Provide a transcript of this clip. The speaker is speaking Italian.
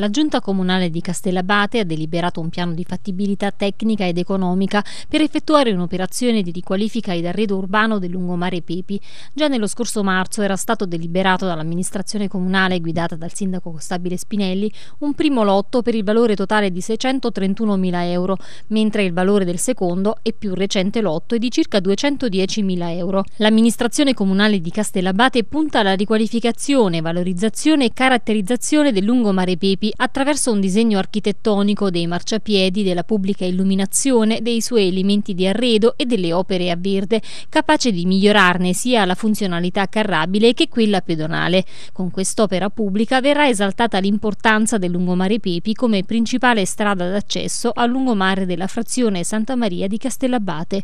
La Giunta Comunale di Castellabate ha deliberato un piano di fattibilità tecnica ed economica per effettuare un'operazione di riqualifica ed arredo urbano del lungomare Pepi. Già nello scorso marzo era stato deliberato dall'amministrazione comunale guidata dal sindaco Costabile Spinelli un primo lotto per il valore totale di 631.000 euro, mentre il valore del secondo e più recente lotto è di circa 210.000 euro. L'amministrazione comunale di Castellabate punta alla riqualificazione, valorizzazione e caratterizzazione del lungomare Pepi attraverso un disegno architettonico dei marciapiedi, della pubblica illuminazione, dei suoi elementi di arredo e delle opere a verde, capace di migliorarne sia la funzionalità carrabile che quella pedonale. Con quest'opera pubblica verrà esaltata l'importanza del lungomare Pepi come principale strada d'accesso al lungomare della frazione Santa Maria di Castellabate.